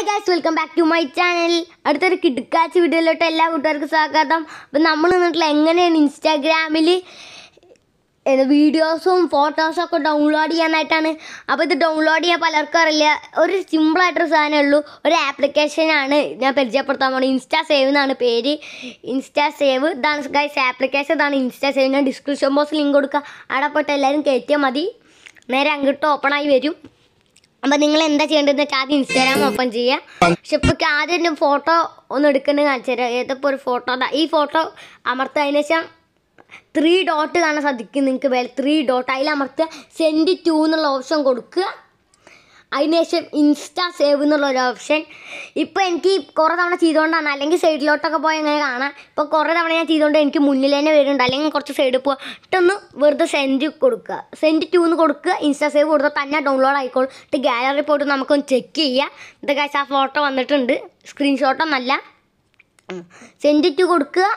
hi guys welcome back to my channel അടുത്തൊരു കിടുക്കാച്ച് വീഡിയോയിലോട്ട് എല്ലാ കൂട്ടുകാർക്കും സ്വാഗതം അപ്പം നമ്മൾ നിന്നിട്ടുള്ള എങ്ങനെയാണ് ഇൻസ്റ്റാഗ്രാമിൽ വീഡിയോസും ഫോട്ടോസും ഒക്കെ ഡൗൺലോഡ് ചെയ്യാനായിട്ടാണ് അപ്പോൾ ഇത് ഡൗൺലോഡ് ചെയ്യാൻ പലർക്കും അറിയില്ല ഒരു സിമ്പിളായിട്ടൊരു സാധനമേ ഉള്ളൂ ഒരു ആപ്ലിക്കേഷനാണ് ഞാൻ പരിചയപ്പെടുത്താൻ പോകുന്നത് ഇൻസ്റ്റാ സേവ് എന്നാണ് പേര് ഇൻസ്റ്റാ സേവ് ഇതാണ് ഗൈസ് ആപ്ലിക്കേഷൻ ഇതാണ് ഇൻസ്റ്റാ സേവ് ഞാൻ ഡിസ്ക്രിപ്ഷൻ ബോക്സ് ലിങ്ക് കൊടുക്കുക അവിടെ പോയിട്ട് എല്ലാവരും കയറ്റിയാൽ മതി നേരെ അങ്ങോട്ട് ഓപ്പണായി വരും അപ്പൊ നിങ്ങൾ എന്താ ചെയ്യേണ്ടതെന്ന് വെച്ചാൽ ആദ്യം ഇൻസ്റ്റാഗ്രാം ഓപ്പൺ ചെയ്യാം പക്ഷെ ഇപ്പൊ ആദ്യം ഫോട്ടോ ഒന്ന് എടുക്കേണ്ടത് കാണിച്ചു തരാം ഒരു ഫോട്ടോ ഈ ഫോട്ടോ അമർത്തതിന് ശേഷം ത്രീ ഡോട്ട് കാണാൻ സാധിക്കും നിങ്ങൾക്ക് വേറെ ത്രീ ഡോട്ട് അതിൽ അമർത്തുക സെൻഡ് ടു എന്നുള്ള ഓപ്ഷൻ കൊടുക്കുക അതിനുശേഷം ഇൻസ്റ്റാ സേവ് എന്നുള്ള ഒരു ഓപ്ഷൻ ഇപ്പോൾ എനിക്ക് കുറേ തവണ ചെയ്തുകൊണ്ടാണ് അല്ലെങ്കിൽ സൈഡിലോട്ടൊക്കെ പോയി അങ്ങനെ കാണാം ഇപ്പോൾ കുറേ തവണ ഞാൻ ചെയ്തുകൊണ്ട് എനിക്ക് മുന്നിൽ തന്നെ വരുന്നുണ്ട് അല്ലെങ്കിൽ കുറച്ച് സൈഡിൽ പോയിട്ടൊന്ന് വെറുതെ സെൻഡ് കൊടുക്കുക സെൻഡ് ടു എന്ന് കൊടുക്കുക ഇൻസ്റ്റാ സേവ് കൊടുത്താൽ തന്നെ ഡൗൺലോഡ് ആയിക്കോളും എന്നിട്ട് ഗാലറി പോയിട്ട് നമുക്കൊന്ന് ചെക്ക് ചെയ്യാം ഇതൊക്കെ ആ ഫോട്ടോ വന്നിട്ടുണ്ട് സ്ക്രീൻഷോട്ടൊന്നല്ല സെൻഡ് ടു കൊടുക്കുക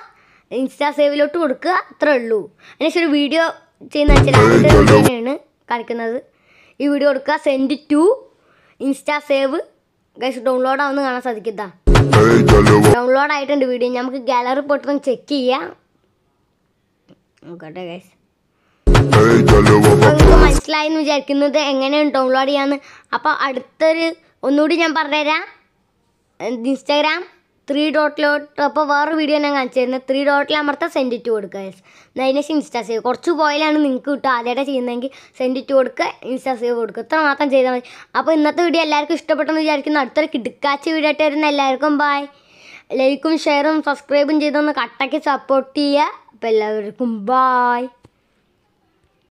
ഇൻസ്റ്റാ സേവിലോട്ട് കൊടുക്കുക അത്രേ ഉള്ളൂ അതിനുശേഷം ഒരു വീഡിയോ ചെയ്യുന്ന വെച്ചാൽ കാണിക്കുന്നത് ഈ വീഡിയോ കൊടുക്കുക send to Insta save guys download ആവുന്ന കാണാൻ സാധിക്കുക ഡൗൺലോഡ് ആയിട്ടുണ്ട് വീഡിയോ നമുക്ക് ഗാലറി പോട്ടൊന്ന് ചെക്ക് ചെയ്യാം നോക്കട്ടെ ഗൈസ് മനസ്സിലായി എന്ന് വിചാരിക്കുന്നത് എങ്ങനെയാണ് ഡൗൺലോഡ് ചെയ്യാന്ന് അപ്പോൾ അടുത്തൊരു ഒന്നുകൂടി ഞാൻ പറഞ്ഞുതരാം ഇൻസ്റ്റാഗ്രാം ത്രീ ഡോട്ടിലോട്ട് അപ്പോൾ വേറെ വീഡിയോ ഞാൻ കാണിച്ചു ത്രീ ഡോട്ടിൽ അമർത്താൻ സെൻഡ് ഇട്ട് കൊടുക്കുക എന്നാൽ അതിനേശം ഇൻസ്റ്റാ സേവ് കുറച്ച് പോയാലാണ് നിങ്ങൾക്ക് കിട്ടുക ആദ്യമായിട്ട് ചെയ്യുന്നതെങ്കിൽ സെൻഡ് ഇട്ട് കൊടുക്കുക ഇൻസ്റ്റാ സേവ് കൊടുക്കുക ഇത്ര മാത്രം ചെയ്താൽ മതി അപ്പോൾ ഇന്നത്തെ വീഡിയോ എല്ലാവർക്കും ഇഷ്ടപ്പെട്ടെന്ന് വിചാരിക്കുന്നു അടുത്തൊരു കിടുക്കാച്ച വീഡിയോ ആയിട്ട് വരുന്ന എല്ലാവർക്കും ബായ് ലൈക്കും ഷെയറും സബ്സ്ക്രൈബും ചെയ്തൊന്ന് കട്ടയ്ക്ക് സപ്പോർട്ട് ചെയ്യുക അപ്പോൾ എല്ലാവർക്കും ബായ്